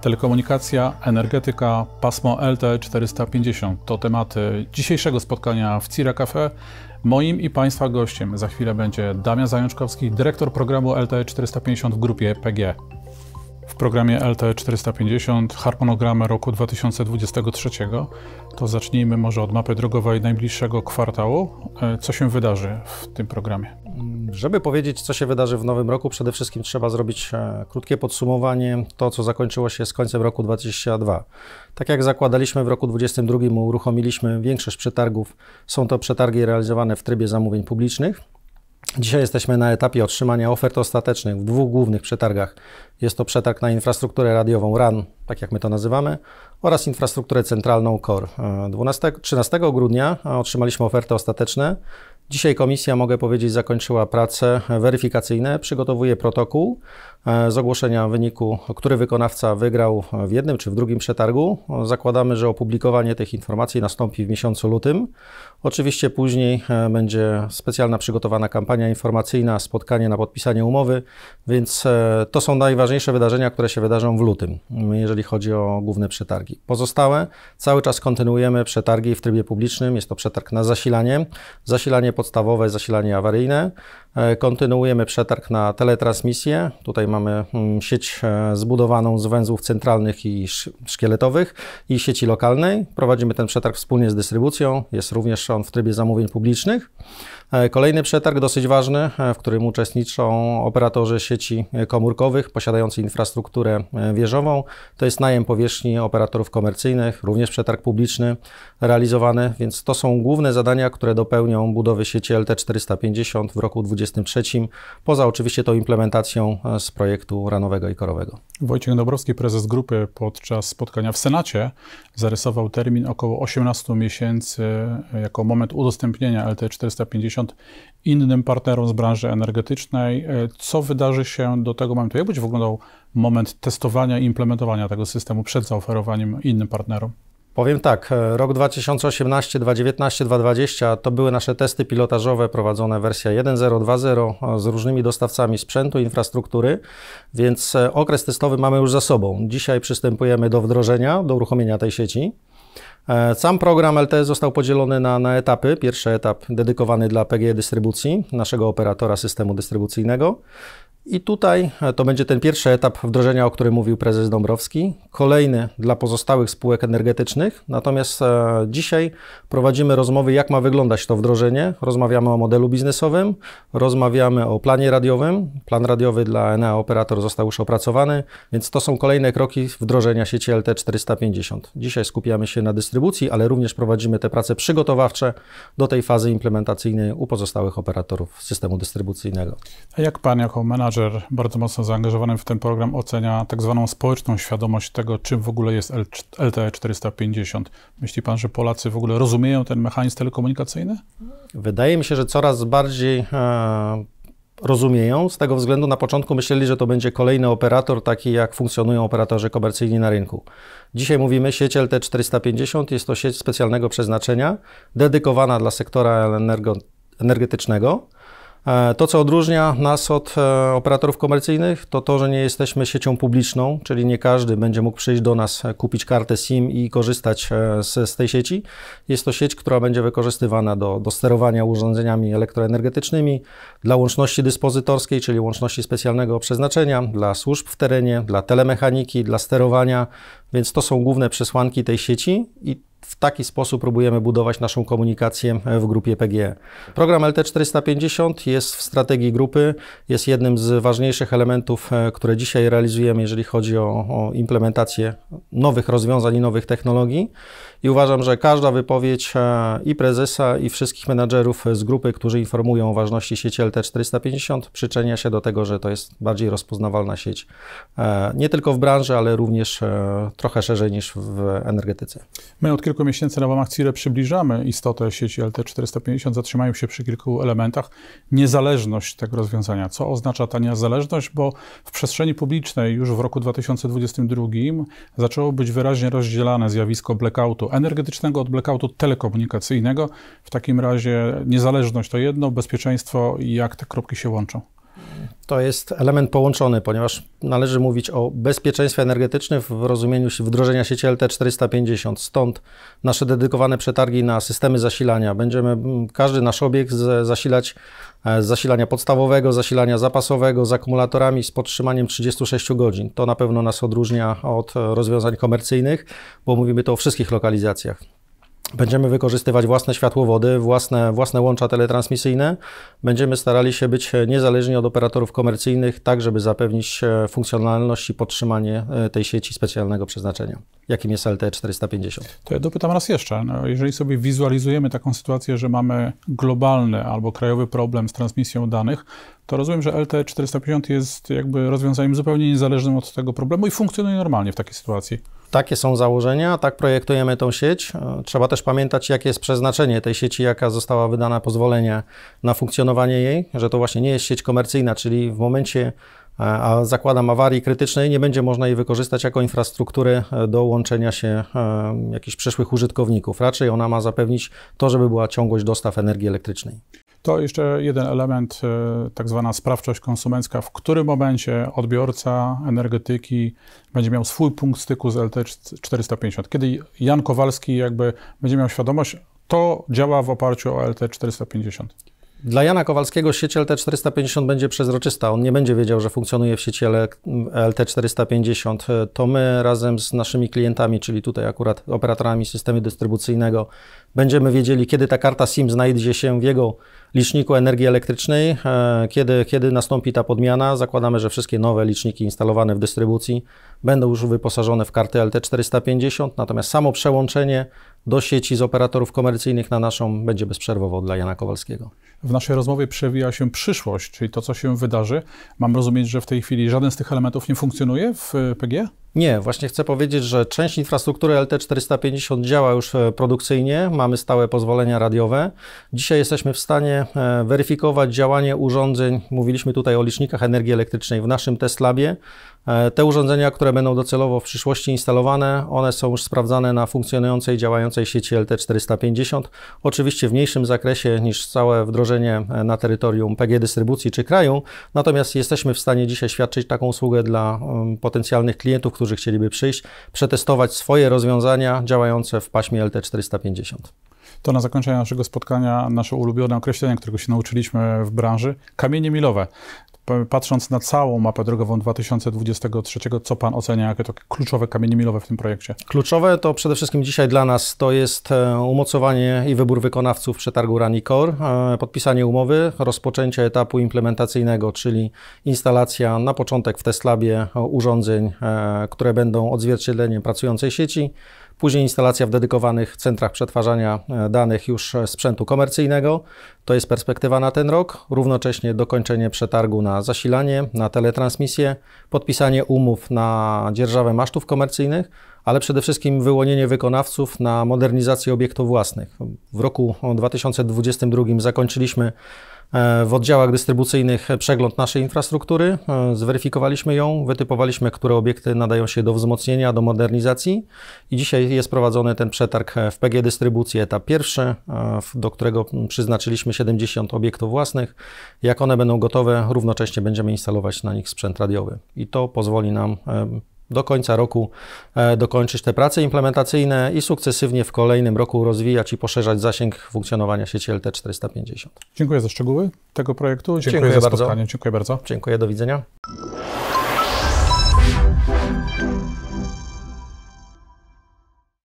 Telekomunikacja, energetyka, pasmo LT450 to tematy dzisiejszego spotkania w Cira Cafe. Moim i Państwa gościem za chwilę będzie Damian Zajączkowski, dyrektor programu LT450 w grupie PG w programie LTE e 450 harmonogramy roku 2023, to zacznijmy może od mapy drogowej najbliższego kwartału. E, co się wydarzy w tym programie? Żeby powiedzieć, co się wydarzy w nowym roku, przede wszystkim trzeba zrobić e, krótkie podsumowanie to, co zakończyło się z końcem roku 2022. Tak jak zakładaliśmy w roku 2022, uruchomiliśmy większość przetargów. Są to przetargi realizowane w trybie zamówień publicznych Dzisiaj jesteśmy na etapie otrzymania ofert ostatecznych w dwóch głównych przetargach. Jest to przetarg na infrastrukturę radiową RAN, tak jak my to nazywamy, oraz infrastrukturę centralną Core. 12, 13 grudnia otrzymaliśmy oferty ostateczne. Dzisiaj komisja, mogę powiedzieć, zakończyła prace weryfikacyjne, przygotowuje protokół. E, z ogłoszenia wyniku, który wykonawca wygrał w jednym czy w drugim przetargu. Zakładamy, że opublikowanie tych informacji nastąpi w miesiącu lutym. Oczywiście później e, będzie specjalna przygotowana kampania informacyjna, spotkanie na podpisanie umowy, więc e, to są najważniejsze wydarzenia, które się wydarzą w lutym, jeżeli chodzi o główne przetargi. Pozostałe cały czas kontynuujemy przetargi w trybie publicznym. Jest to przetarg na zasilanie, zasilanie podstawowe, zasilanie awaryjne. Kontynuujemy przetarg na teletransmisję. Tutaj mamy mm, sieć e, zbudowaną z węzłów centralnych i szkieletowych i sieci lokalnej. Prowadzimy ten przetarg wspólnie z dystrybucją. Jest również on w trybie zamówień publicznych. E, kolejny przetarg dosyć ważny, e, w którym uczestniczą operatorzy sieci komórkowych posiadający infrastrukturę e, wieżową. To jest najem powierzchni operatorów komercyjnych, również przetarg publiczny realizowany, więc to są główne zadania, które dopełnią budowy sieci LT450 w roku 2023, poza oczywiście tą implementacją z projektu ranowego i korowego. Wojciech Dobrowski, prezes grupy, podczas spotkania w Senacie zarysował termin około 18 miesięcy jako moment udostępnienia LT450 50 innym partnerom z branży energetycznej, e, co wydarzy się do tego momentu? Jak będzie wyglądał moment testowania i implementowania tego systemu przed zaoferowaniem innym partnerom? Powiem tak, e, rok 2018, 2019, 2020 to były nasze testy pilotażowe prowadzone wersja 1.02.0 e, z różnymi dostawcami sprzętu, infrastruktury, więc okres testowy mamy już za sobą. Dzisiaj przystępujemy do wdrożenia, do uruchomienia tej sieci. E, sam program LTE został podzielony na, na, etapy. Pierwszy etap dedykowany dla PGE dystrybucji, naszego operatora systemu dystrybucyjnego. I tutaj e, to będzie ten pierwszy etap wdrożenia, o którym mówił prezes Dąbrowski, kolejny dla pozostałych spółek energetycznych. Natomiast e, dzisiaj prowadzimy rozmowy, jak ma wyglądać to wdrożenie. Rozmawiamy o modelu biznesowym, rozmawiamy o planie radiowym. Plan radiowy dla Enea Operator został już opracowany, więc to są kolejne kroki wdrożenia sieci LT450. Dzisiaj skupiamy się na dystrybucji, ale również prowadzimy te prace przygotowawcze do tej fazy implementacyjnej u pozostałych operatorów systemu dystrybucyjnego. A jak pan jako menadżer menadżer bardzo mocno zaangażowany w ten program ocenia tak zwaną społeczną świadomość tego, czym w ogóle jest LTE e 450. Myśli pan, że Polacy w ogóle rozumieją ten mechanizm telekomunikacyjny? Wydaje mi się, że coraz bardziej e, rozumieją. Z tego względu na początku myśleli, że to będzie kolejny operator, taki jak funkcjonują operatorzy komercyjni na rynku. Dzisiaj mówimy sieć LTE e 450, jest to sieć specjalnego przeznaczenia, dedykowana dla sektora energetycznego E, to, co odróżnia nas od e, operatorów komercyjnych, to to, że nie jesteśmy siecią publiczną, czyli nie każdy będzie mógł przyjść do nas, e, kupić kartę SIM i korzystać z, z tej sieci. Jest to sieć, która będzie wykorzystywana do, do sterowania urządzeniami elektroenergetycznymi, dla łączności dyspozytorskiej, czyli łączności specjalnego przeznaczenia, dla służb w terenie, dla telemechaniki, dla sterowania, więc to są główne przesłanki tej sieci i w taki sposób próbujemy budować naszą komunikację e, w grupie PGE. Program LT450 jest w strategii grupy, jest jednym z ważniejszych elementów, e, które dzisiaj realizujemy, jeżeli chodzi o, o implementację nowych rozwiązań i nowych technologii. I uważam, że każda wypowiedź e, i prezesa, i wszystkich menadżerów z grupy, którzy informują o ważności sieci LT450, przyczynia się do tego, że to jest bardziej rozpoznawalna sieć nie tylko w branży, ale również trochę szerzej niż w energetyce. My kilku miesięcy na łamach CIRE przybliżamy istotę sieci LT450, zatrzymają się przy kilku elementach. Niezależność tego rozwiązania. Co oznacza ta niezależność? Bo w przestrzeni publicznej już w roku 2022 zaczęło być wyraźnie rozdzielane zjawisko blackoutu energetycznego od blackoutu telekomunikacyjnego. W takim razie niezależność to jedno, bezpieczeństwo i jak te kropki się łączą to jest element połączony, ponieważ należy mówić o bezpieczeństwie energetycznym w rozumieniu wdrożenia sieci LT450. Stąd nasze dedykowane przetargi na systemy zasilania. Będziemy mm, każdy nasz obiekt zasilać e, z zasilania podstawowego, zasilania zapasowego, z akumulatorami z podtrzymaniem 36 godzin. To na pewno nas odróżnia od e, rozwiązań komercyjnych, bo mówimy to o wszystkich lokalizacjach. Będziemy wykorzystywać własne światłowody, własne, własne łącza teletransmisyjne. Będziemy starali się być niezależni od operatorów komercyjnych, tak żeby zapewnić e, funkcjonalność i podtrzymanie e, tej sieci specjalnego przeznaczenia, jakim jest LTE-450. E to ja dopytam raz jeszcze. No, jeżeli sobie wizualizujemy taką sytuację, że mamy globalny albo krajowy problem z transmisją danych, to rozumiem, że LTE 450 jest jakby rozwiązaniem zupełnie niezależnym od tego problemu i funkcjonuje normalnie w takiej sytuacji. Takie są założenia, tak projektujemy tą sieć. E, trzeba też pamiętać, jakie jest przeznaczenie tej sieci, jaka została wydana pozwolenie na funkcjonowanie jej, że to właśnie nie jest sieć komercyjna, czyli w momencie, e, a zakładam awarii krytycznej, nie będzie można jej wykorzystać jako infrastruktury e, do łączenia się jakichś przyszłych użytkowników. Raczej ona ma zapewnić to, żeby była ciągłość dostaw energii elektrycznej. To jeszcze jeden element, e, tak zwana sprawczość konsumencka, w którym momencie odbiorca energetyki będzie miał swój punkt styku z LT450. Kiedy Jan Kowalski jakby będzie miał świadomość, to działa w oparciu o LT450. Dla Jana Kowalskiego sieć LT450 będzie przezroczysta. On nie będzie wiedział, że funkcjonuje w sieci LT450. To my razem z naszymi klientami, czyli tutaj akurat operatorami systemu dystrybucyjnego, Będziemy wiedzieli, kiedy ta karta SIM znajdzie się w jego liczniku energii elektrycznej, e, kiedy, kiedy nastąpi ta podmiana. Zakładamy, że wszystkie nowe liczniki instalowane w dystrybucji będą już wyposażone w karty LT450, natomiast samo przełączenie do sieci z operatorów komercyjnych na naszą będzie bezprzerwowo dla Jana Kowalskiego. W naszej rozmowie przewija się przyszłość, czyli to, co się wydarzy. Mam rozumieć, że w tej chwili żaden z tych elementów nie funkcjonuje w PG? Nie, właśnie chcę powiedzieć, że część infrastruktury LT450 działa już e, produkcyjnie, mamy stałe pozwolenia radiowe. Dzisiaj jesteśmy w stanie e, weryfikować działanie urządzeń, mówiliśmy tutaj o licznikach energii elektrycznej w naszym testlabie E, te urządzenia, które będą docelowo w przyszłości instalowane, one są już sprawdzane na funkcjonującej, działającej sieci LT450, oczywiście w mniejszym zakresie niż całe wdrożenie e, na terytorium PG dystrybucji czy kraju, natomiast jesteśmy w stanie dzisiaj świadczyć taką usługę dla mm, potencjalnych klientów, którzy chcieliby przyjść, przetestować swoje rozwiązania działające w paśmie LT450. To na zakończenie naszego spotkania nasze ulubione określenie, którego się nauczyliśmy w branży, kamienie milowe patrząc na całą mapę drogową 2023, co Pan ocenia jako to kluczowe kamienie milowe w tym projekcie? Kluczowe to przede wszystkim dzisiaj dla nas to jest e, umocowanie i wybór wykonawców przetargu Ranicor, e, podpisanie umowy, rozpoczęcie etapu implementacyjnego, czyli instalacja na początek w Teslabie e, urządzeń, które będą odzwierciedleniem pracującej sieci, Później instalacja w dedykowanych centrach przetwarzania e, danych już e, sprzętu komercyjnego. To jest perspektywa na ten rok. Równocześnie dokończenie przetargu na zasilanie, na teletransmisję, podpisanie umów na dzierżawę masztów komercyjnych, ale przede wszystkim wyłonienie wykonawców na modernizację obiektów własnych. W roku 2022 zakończyliśmy E, w oddziałach dystrybucyjnych przegląd naszej infrastruktury. E, zweryfikowaliśmy ją, wytypowaliśmy, które obiekty nadają się do wzmocnienia, do modernizacji i dzisiaj jest prowadzony ten przetarg w PG Dystrybucji etap pierwszy, e, do którego przyznaczyliśmy 70 obiektów własnych. Jak one będą gotowe, równocześnie będziemy instalować na nich sprzęt radiowy i to pozwoli nam do końca roku e, dokończyć te prace implementacyjne i sukcesywnie w kolejnym roku rozwijać i poszerzać zasięg funkcjonowania sieci LT450. Dziękuję za szczegóły tego projektu. Dziękuję, Dziękuję za bardzo. spotkanie. Dziękuję bardzo. Dziękuję, do widzenia.